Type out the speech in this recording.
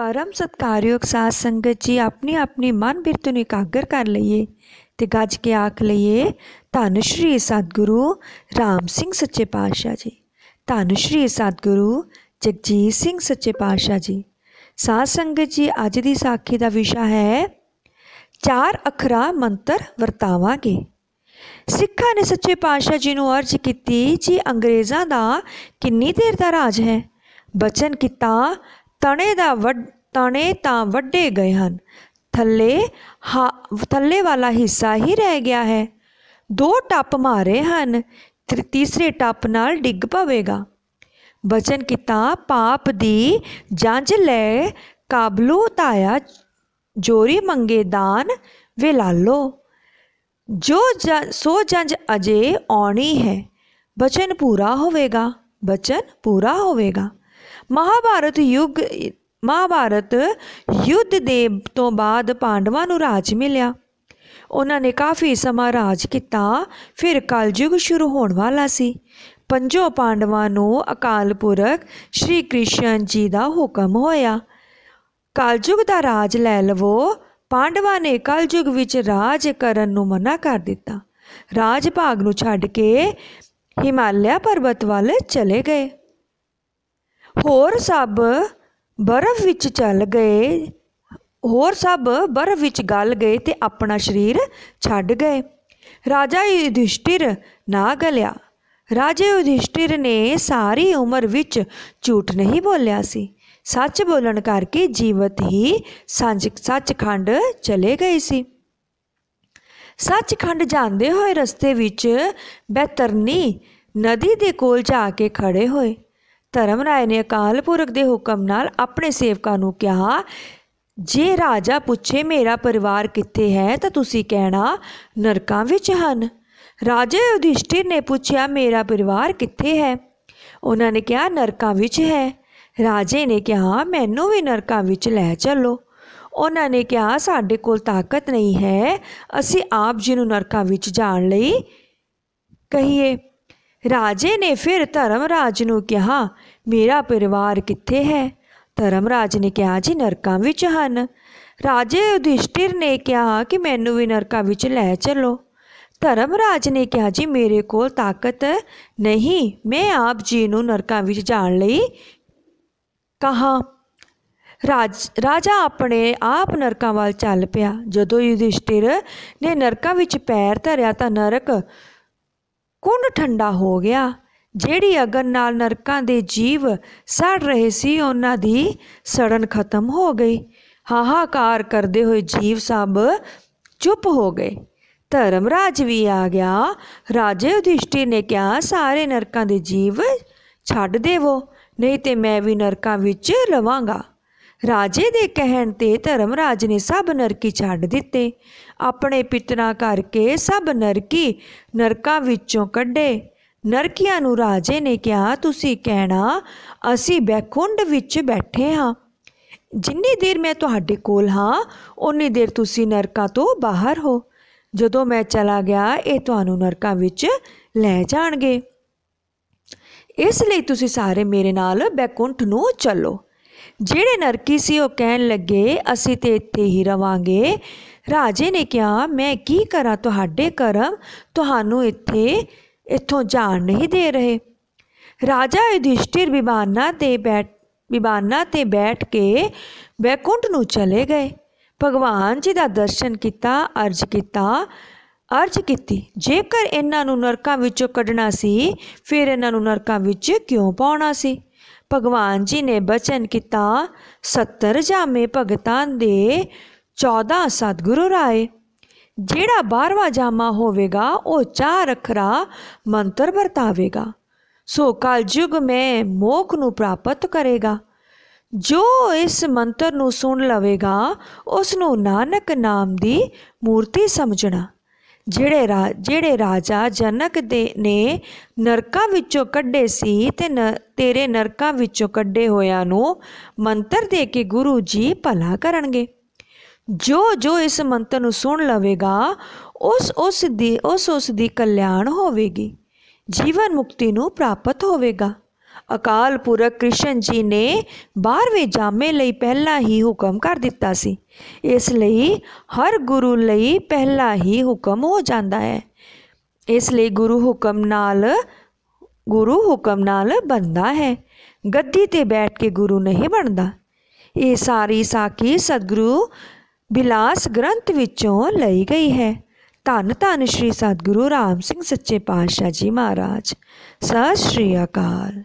ਪਰਮ ਸਤਕਾਰਯੋਗ ਸਾਧ ਸੰਗਤ ਜੀ ਆਪਣੀ ਆਪਣੀ ਮਨ ਬਿਰਤ ਨੂੰ ਇਕਾਗਰ ਕਰ ਲਈਏ ਤੇ ਗੱਜ ਕੇ ਆਖ ਲਈਏ ਧੰਨ ਸ਼੍ਰੀ ਸਤਿਗੁਰੂ ਰਾਮ ਸਿੰਘ ਸੱਚੇ ਪਾਤਸ਼ਾਹ ਜੀ ਧੰਨ ਸ਼੍ਰੀ ਸਤਿਗੁਰੂ ਜਗਜੀਤ ਸਿੰਘ ਸੱਚੇ ਪਾਤਸ਼ਾਹ ਜੀ ਸਾਧ ਸੰਗਤ ਜੀ ਅੱਜ ਦੀ ਸਾਖੀ ਦਾ ਵਿਸ਼ਾ ਹੈ ਚਾਰ ਅਖਰਾ ਮੰਤਰ ਵਰਤਾਵਾਂਗੇ ਸਿੱਖਾਂ ਨੇ ਸੱਚੇ ਪਾਤਸ਼ਾਹ ਜੀ ਨੂੰ ਅਰਜ਼ ਕੀਤੀ ਜੀ ਅੰਗਰੇਜ਼ਾਂ ਦਾ ਕਿੰਨੀ ਦੇਰ ਦਾ ਰਾਜ ਹੈ ਬਚਨ ਕੀਤਾ ਤਣੇ ਦਾ ਵੱਡ ਤਣੇ ਤਾਂ ਵੱਡੇ ਗਏ ਹਨ ਥੱਲੇ ਥੱਲੇ ਵਾਲਾ ਹਿੱਸਾ ਹੀ ਰਹਿ ਗਿਆ ਹੈ ਦੋ ਟੱਪ ਮਾਰੇ ਹਨ ਤੀਸਰੇ ਟੱਪ ਨਾਲ ਡਿੱਗ ਪਵੇਗਾ ਬਚਨ ਕਿਤਾਬ ਪਾਪ ਦੀ ਜੰਜ ਲੈ ਕਾਬਲੂ ਤਾਇਆ ਜੋਰੀ ਮੰਗੇ ਦਾਨ ਵੇ ਲਾਲੋ ਜੋ ਸੋ ਜੰਜ ਅਜੇ ਆਉਣੀ ਹੈ ਬਚਨ ਪੂਰਾ ਹੋਵੇਗਾ ਬਚਨ ਪੂਰਾ ਹੋਵੇਗਾ ਮਹਾਭਾਰਤ ਯੁੱਗ ਮਹਾਭਾਰਤ ਯੁੱਧ ਦੇ ਤੋਂ ਬਾਅਦ ਪਾਂਡਵਾਂ ਨੂੰ ਰਾਜ ਮਿਲਿਆ ਉਹਨਾਂ ਨੇ ਕਾਫੀ ਸਮਾਂ ਰਾਜ ਕੀਤਾ ਫਿਰ ਕਲਯੁਗ ਸ਼ੁਰੂ ਹੋਣ ਵਾਲਾ ਸੀ ਪੰਜੋ ਪਾਂਡਵਾਂ ਨੂੰ ਅਕਾਲ ਪੁਰਖ ਸ਼੍ਰੀ ਕ੍ਰਿਸ਼ਨ ਜੀ ਦਾ ਹੁਕਮ ਹੋਇਆ ਕਲਯੁਗ ਦਾ ਰਾਜ ਲੈ ਲਵੋ ਪਾਂਡਵਾਂ ਨੇ ਕਲਯੁਗ ਵਿੱਚ ਰਾਜ ਕਰਨ ਨੂੰ ਮਨਾ ਕਰ ਦਿੱਤਾ ਰਾਜ ਭਾਗ ਨੂੰ ਛੱਡ ਕੇ ਹਿਮਾਲਿਆ ਪਰਬਤ ਵੱਲ ਚਲੇ ਗਏ ਹੋਰ ਸਭ ਬਰਫ਼ ਵਿੱਚ ਚੱਲ ਗਏ ਹੋਰ ਸਭ ਬਰਫ਼ ਵਿੱਚ ਗਲ ਗਏ ਤੇ ਆਪਣਾ ਸਰੀਰ ਛੱਡ ਗਏ ਰਾਜਾ ਯੁਧਿਸ਼ਟਿਰ ਨਾ ਗਲਿਆ ਰਾਜੇ ਯੁਧਿਸ਼ਟਿਰ ਨੇ ਸਾਰੀ ਉਮਰ ਵਿੱਚ ਝੂਠ ਨਹੀਂ ਬੋਲਿਆ ਸੀ ਸੱਚ ਬੋਲਣ ਕਰਕੇ ਜੀਵਤ ਹੀ ਸੱਚਖੰਡ ਚਲੇ ਗਏ ਸੀ ਸੱਚਖੰਡ ਜਾਂਦੇ ਹੋਏ ਰਸਤੇ ਵਿੱਚ ਬੈਤਰਨੀ ਨਦੀ ਦੇ ਕੋਲ ਜਾ ਕੇ ਖੜੇ ਹੋਏ ਧਰਮ ਰਾਏ ਨੇ ਅਕਾਲ ਪੁਰਖ ਦੇ ਹੁਕਮ ਨਾਲ ਆਪਣੇ ਸੇਵਕਾਂ ਨੂੰ ਕਿਹਾ ਜੇ ਰਾਜਾ ਪੁੱਛੇ ਮੇਰਾ ਪਰਿਵਾਰ ਕਿੱਥੇ ਹੈ ਤਾਂ ਤੁਸੀਂ ਕਹਿਣਾ ਨਰਕਾਂ ਵਿੱਚ ਹਨ ਰਾਜੇ ਯੁਧਿਸ਼ਟਿਰ ਨੇ ਪੁੱਛਿਆ ਮੇਰਾ ਪਰਿਵਾਰ ਕਿੱਥੇ ਹੈ ਉਹਨਾਂ ਨੇ ਕਿਹਾ ਨਰਕਾਂ ਵਿੱਚ ਹੈ ਰਾਜੇ ਨੇ ਕਿਹਾ ਮੈਨੂੰ ਵੀ ਨਰਕਾਂ ਵਿੱਚ ਲੈ ਚੱਲੋ ਉਹਨਾਂ ਨੇ ਕਿਹਾ ਸਾਡੇ ਕੋਲ ਤਾਕਤ ਨਹੀਂ ਹੈ ਅਸੀਂ ਆਪ ਜੀ ਨੂੰ ਨਰਕਾਂ ਵਿੱਚ ਜਾਣ ਲਈ ਕਹੀਏ ਰਾਜੇ ਨੇ ਫਿਰ ਧਰਮਰਾਜ ਨੂੰ ਕਿਹਾ ਮੇਰਾ ਪਰਿਵਾਰ ਕਿੱਥੇ ਹੈ ਧਰਮਰਾਜ ਨੇ ਕਿਹਾ ਜੀ ਨਰਕਾਂ ਵਿੱਚ ਹਨ ਰਾਜੇ ਯੁਧਿਸ਼ਟਿਰ ਨੇ ਕਿਹਾ ਕਿ ਮੈਨੂੰ ਵੀ ਨਰਕਾਂ ਵਿੱਚ ਲੈ ਚਲੋ ਧਰਮਰਾਜ ਨੇ ਕਿਹਾ ਜੀ ਮੇਰੇ ਕੋਲ ਤਾਕਤ ਨਹੀਂ ਮੈਂ ਆਪ ਜੀ ਨੂੰ ਨਰਕਾਂ ਵਿੱਚ ਜਾਣ ਲਈ ਕਹਾ ਰਾਜ ਰਾਜਾ ਆਪਣੇ ਆਪ ਨਰਕਾਂ ਵੱਲ ਚੱਲ ਪਿਆ ਜਦੋਂ ਯੁਧਿਸ਼ਟਿਰ ਨੇ ਨਰਕਾਂ ਵਿੱਚ ਪੈਰ ਧਰਿਆ ਤਾਂ ਨਰਕ ਕੁੰਡ ਠੰਡਾ ਹੋ ਗਿਆ ਜਿਹੜੀ ਅਗਨ ਨਾਲ ਨਰਕਾਂ ਦੇ ਜੀਵ ਸੜ ਰਹੇ ਸੀ ਉਹਨਾਂ ਦੀ ਸੜਨ ਖਤਮ ਹੋ ਗਈ ਹਾਹਾਕਾਰ ਕਰਦੇ ਹੋਏ ਜੀਵ ਸਭ ਚੁੱਪ ਹੋ ਗਏ ਧਰਮਰਾਜ ਵੀ ਆ ਗਿਆ ਰਾਜੇ ਉਦਿਸ਼ਟੀ ਨੇ ਕਿਹਾ ਸਾਰੇ ਨਰਕਾਂ ਦੇ ਜੀਵ ਛੱਡ ਦੇਵੋ ਨਹੀਂ ਤੇ ਮੈਂ ਵੀ ਨਰਕਾਂ ਵਿੱਚ ਰਵਾਂਗਾ ਰਾਜੇ ਦੇ ਕਹਿਣ ਤੇ ਧਰਮਰਾਜ ਨੇ ਸਭ ਨਰਕੀ ਛੱਡ ਦਿੱਤੇ ਆਪਣੇ ਪਿਤਨਾ ਕਰਕੇ ਸਭ ਨਰਕੀ ਨਰਕਾਂ ਵਿੱਚੋਂ ਕੱਢੇ ਨਰਕੀਆਂ ਨੂੰ ਰਾਜੇ ਨੇ ਕਿਹਾ ਤੁਸੀਂ ਕਹਿਣਾ ਅਸੀਂ ਬੈਕੁੰਡ ਵਿੱਚ ਬੈਠੇ ਹਾਂ ਜਿੰਨੀ ਦੇਰ ਮੈਂ ਤੁਹਾਡੇ ਕੋਲ ਹਾਂ ਉਨੀ ਦੇਰ ਤੁਸੀਂ ਨਰਕਾਂ ਤੋਂ ਬਾਹਰ ਹੋ ਜਦੋਂ ਮੈਂ ਚਲਾ ਗਿਆ ਇਹ ਤੁਹਾਨੂੰ ਨਰਕਾਂ ਵਿੱਚ ਲੈ ਜਾਣਗੇ ਇਸ ਲਈ ਤੁਸੀਂ ਸਾਰੇ ਮੇਰੇ ਨਾਲ ਬੈਕੁੰਠ ਨੂੰ ਚੱਲੋ ਜਿਹੜੇ ਨਰਕੀ ਸੀ ਉਹ ਕਹਿਣ ਲੱਗੇ ਅਸੀਂ ਤੇ ਇੱਥੇ ਹੀ ਰਵਾਂਗੇ ਰਾਜੇ ਨੇ ਕਿਹਾ ਮੈਂ ਕੀ ਕਰਾਂ ਤੁਹਾਡੇ ਕਰਮ ਤੁਹਾਨੂੰ ਇੱਥੇ ਇੱਥੋਂ ਜਾਣ ਨਹੀਂ ਦੇ ਰਹੇ ਰਾਜਾ ਯੁਧਿਸ਼ਟਿਰ ਵਿਵਾਨਾ ਤੇ ਬੈਠ ਵਿਵਾਨਾ ਤੇ ਬੈਠ ਕੇ ਬੈਕੁੰਟ ਨੂੰ ਚਲੇ ਗਏ ਭਗਵਾਨ ਜੀ ਦਾ ਦਰਸ਼ਨ ਕੀਤਾ ਅਰਜ ਕੀਤਾ ਅਰਜ ਕੀਤੀ ਜੇਕਰ ਇਹਨਾਂ ਨੂੰ ਨਰਕਾਂ ਵਿੱਚੋਂ ਕੱਢਣਾ ਸੀ ਫਿਰ ਇਹਨਾਂ ਨੂੰ ਨਰਕਾਂ ਵਿੱਚ ਕਿਉਂ ਪਾਉਣਾ ਸੀ ਭਗਵਾਨ ਜੀ ਨੇ ਬਚਨ ਕੀਤਾ 70 ਜਾਮੇ ਭਗਤਾਂ ਦੇ 14 ਸਤਗੁਰੂ ਰਾਏ ਜਿਹੜਾ 12ਵਾਂ ਜਾਮਾ ਹੋਵੇਗਾ ਉਹ ਚਾਰ ਅਖਰਾ ਮੰਤਰ ਵਰਤਾਵੇਗਾ ਸੋ ਕਾਲ ਯੁਗ ਮੋਖ ਨੂੰ ਪ੍ਰਾਪਤ ਕਰੇਗਾ ਜੋ ਇਸ ਮੰਤਰ ਨੂੰ ਸੁਣ ਲਵੇਗਾ ਉਸ ਨੂੰ ਨਾਨਕ ਨਾਮ ਦੀ ਮੂਰਤੀ ਸਮਝਣਾ ਜਿਹੜੇ ਰਾ ਜਿਹੜੇ ਰਾਜਾ ਜਨਕ ਦੇ ਨੇ ਨਰਕਾਂ ਵਿੱਚੋਂ ਕੱਢੇ ਸੀ ਤੇ ਤੇਰੇ ਨਰਕਾਂ ਵਿੱਚੋਂ ਕੱਢੇ ਹੋਿਆਂ ਨੂੰ ਮੰਤਰ ਦੇ ਕੇ ਗੁਰੂ ਜੀ ਭਲਾ ਕਰਨਗੇ ਜੋ ਜੋ ਇਸ ਮੰਤਰ ਨੂੰ ਸੁਣ ਲਵੇਗਾ ਉਸ ਉਸ ਦੀ ਉਸ ਉਸ ਦੀ ਕਲਿਆਣ ਹੋਵੇਗੀ ਜੀਵਨ ਮੁਕਤੀ ਨੂੰ ਪ੍ਰਾਪਤ ਹੋਵੇਗਾ ਅਕਾਲ ਪੁਰਖ ਕ੍ਰਿਸ਼ਨ ਜੀ ਨੇ 12ਵੇਂ ਜਾਮੇ ਲਈ ਪਹਿਲਾਂ ਹੀ ਹੁਕਮ ਕਰ ਦਿੱਤਾ ਸੀ ਇਸ ਲਈ ਹਰ ਗੁਰੂ ਲਈ ਪਹਿਲਾਂ ਹੀ ਹੁਕਮ ਹੋ ਜਾਂਦਾ ਹੈ ਇਸ ਲਈ ਗੁਰੂ ਹੁਕਮ ਨਾਲ ਗੁਰੂ ਹੁਕਮ ਨਾਲ ਬੰਦਾ ਹੈ ਗੱਦੀ ਤੇ ਬੈਠ ਕੇ ਗੁਰੂ ਨਹੀਂ ਬਣਦਾ ਇਹ ਸਾਰੀ ਸਾਖੀ ਸਤਿਗੁਰੂ ਬਿਲਾਸ ਗ੍ਰੰਥ ਵਿੱਚੋਂ ਲਈ ਗਈ ਹੈ ਧੰਨ ਧੰਨ ਸ਼੍ਰੀ ਸਤਿਗੁਰੂ ਰਾਮ ਸਿੰਘ ਸੱਚੇ ਪਾਤਸ਼ਾਹ ਜੀ ਮਹਾਰਾਜ ਸਤਿ ਸ਼੍ਰੀ ਅਕਾਲ